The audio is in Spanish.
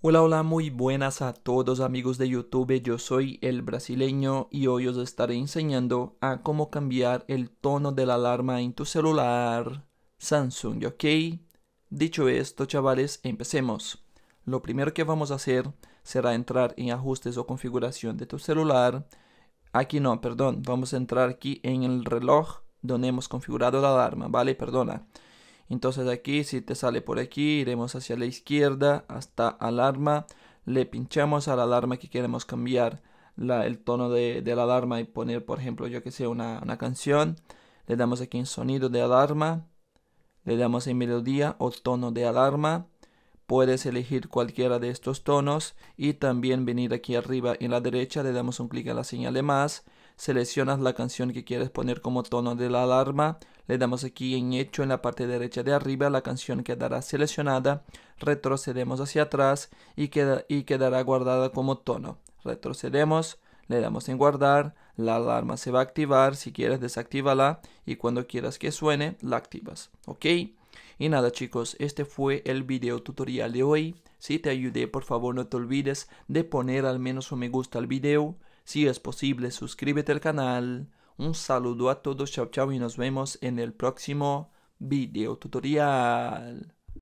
Hola, hola, muy buenas a todos amigos de YouTube, yo soy el brasileño y hoy os estaré enseñando a cómo cambiar el tono de la alarma en tu celular Samsung, ¿ok? Dicho esto, chavales, empecemos. Lo primero que vamos a hacer será entrar en ajustes o configuración de tu celular. Aquí no, perdón, vamos a entrar aquí en el reloj donde hemos configurado la alarma, ¿vale? Perdona. Entonces aquí si te sale por aquí, iremos hacia la izquierda hasta alarma. Le pinchamos a la alarma que queremos cambiar el tono de, la alarma y poner, por ejemplo, yo que sé, una, una canción. Le damos aquí en sonido de alarma. Le damos en melodía o tono de alarma. Puedes elegir cualquiera de estos tonos y también venir aquí arriba en la derecha le damos un clic a la señal de más. Seleccionas la canción que quieres poner como tono de la alarma. Le damos aquí en hecho en la parte derecha de arriba la canción quedará seleccionada. Retrocedemos hacia atrás y, queda, y quedará guardada como tono. Retrocedemos, le damos en guardar, la alarma se va a activar, si quieres desactívala y cuando quieras que suene la activas. ¿Ok? Y nada chicos, este fue el video tutorial de hoy. Si te ayudé por favor no te olvides de poner al menos un me gusta al video. Si es posible suscríbete al canal. Un saludo a todos, chao chao y nos vemos en el próximo video tutorial.